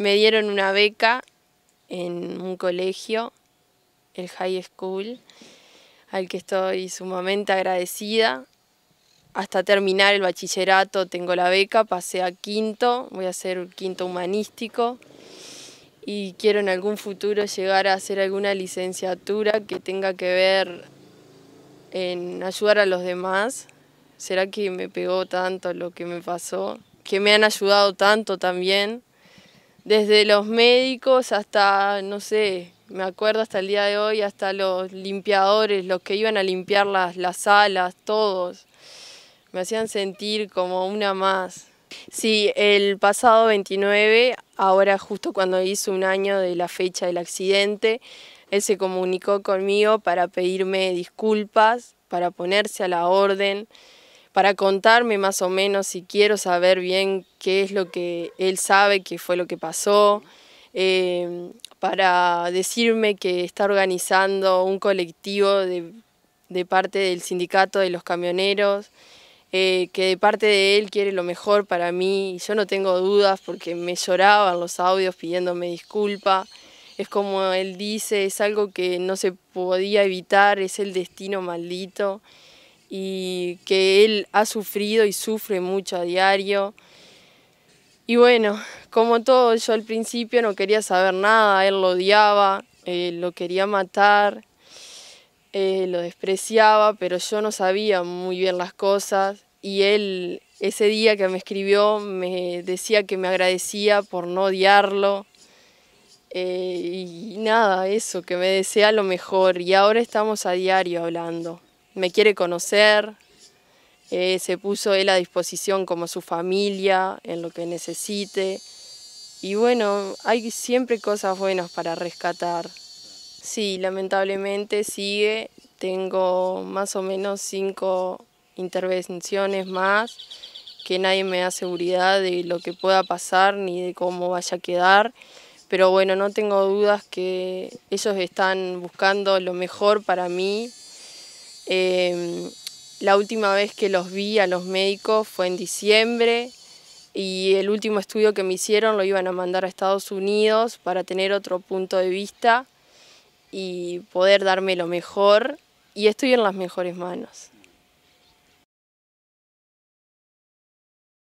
me dieron una beca en un colegio, el High School, al que estoy sumamente agradecida. Hasta terminar el bachillerato tengo la beca, pasé a quinto, voy a ser quinto humanístico y quiero en algún futuro llegar a hacer alguna licenciatura que tenga que ver en ayudar a los demás. ¿Será que me pegó tanto lo que me pasó? Que me han ayudado tanto también desde los médicos hasta, no sé, me acuerdo hasta el día de hoy, hasta los limpiadores, los que iban a limpiar las, las salas, todos. Me hacían sentir como una más. Sí, el pasado 29, ahora justo cuando hizo un año de la fecha del accidente, él se comunicó conmigo para pedirme disculpas, para ponerse a la orden para contarme más o menos si quiero saber bien qué es lo que él sabe, qué fue lo que pasó, em, para decirme que está organizando un colectivo de, parte del sindicato de los camioneros, eh, que de parte de él quiere lo mejor para mí. y Yo no tengo dudas porque me lloraban los audios pidiéndome disculpa. Es como él dice, es algo que no se podía evitar, es el destino maldito y que él ha sufrido y sufre mucho a diario. Y bueno, como todo, yo al principio no quería saber nada, él lo odiaba, eh, lo quería matar, eh, lo despreciaba, pero yo no sabía muy bien las cosas y él ese día que me escribió me decía que me agradecía por no odiarlo eh, y nada, eso, que me desea lo mejor y ahora estamos a diario hablando me quiere conocer, eh, se puso él a disposición como su familia, en lo que necesite. Y bueno, hay siempre cosas buenas para rescatar. Sí, lamentablemente sigue, tengo más o menos cinco intervenciones más, que nadie me da seguridad de lo que pueda pasar ni de cómo vaya a quedar pero bueno, no tengo dudas que ellos están buscando lo mejor para mí, Em, la última vez que los vi a los médicos fue en diciembre y el último estudio que me hicieron lo iban a mandar a Estados Unidos para tener otro punto de vista y poder darme lo mejor y estoy en las mejores manos.